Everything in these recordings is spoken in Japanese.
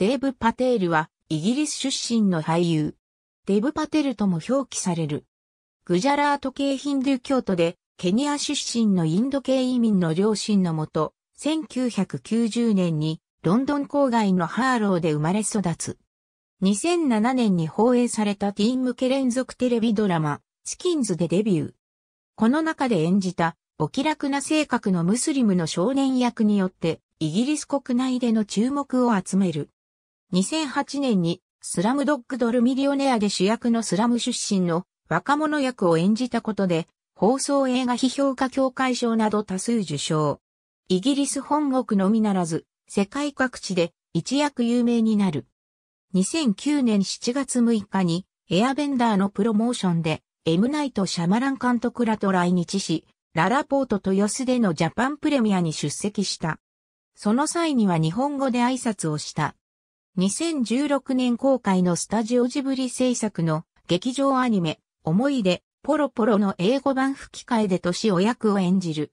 デーブ・パテールはイギリス出身の俳優。デブ・パテルとも表記される。グジャラート系ヒンドゥー教徒で、ケニア出身のインド系移民の両親のもと、1990年にロンドン郊外のハーローで生まれ育つ。2007年に放映されたティーン向け連続テレビドラマ、スキンズでデビュー。この中で演じた、お気楽な性格のムスリムの少年役によって、イギリス国内での注目を集める。2008年にスラムドッグドルミリオネアで主役のスラム出身の若者役を演じたことで、放送映画批評家協会賞など多数受賞。イギリス本国のみならず、世界各地で一躍有名になる。2009年7月6日に、エアベンダーのプロモーションで、エムナイト・シャマラン監督らと来日し、ララポートとヨスでのジャパンプレミアに出席した。その際には日本語で挨拶をした。2016年公開のスタジオジブリ制作の劇場アニメ、思い出、ポロポロの英語版吹き替えで年お役を演じる。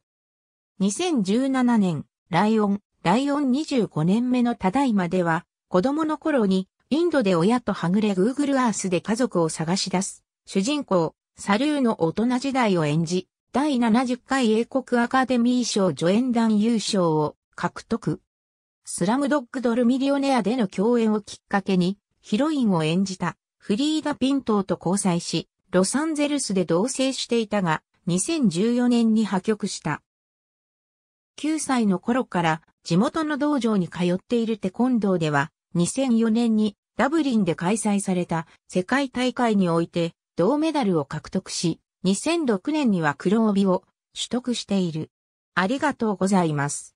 2017年、ライオン、ライオン25年目のただいまでは、子供の頃に、インドで親とはぐれ Google Earth で家族を探し出す、主人公、サルーの大人時代を演じ、第70回英国アカデミー賞助演団優勝を獲得。スラムドッグドルミリオネアでの共演をきっかけに、ヒロインを演じたフリーダ・ピントーと交際し、ロサンゼルスで同棲していたが、2014年に破局した。9歳の頃から地元の道場に通っているテコンドーでは、2004年にダブリンで開催された世界大会において銅メダルを獲得し、2006年には黒帯を取得している。ありがとうございます。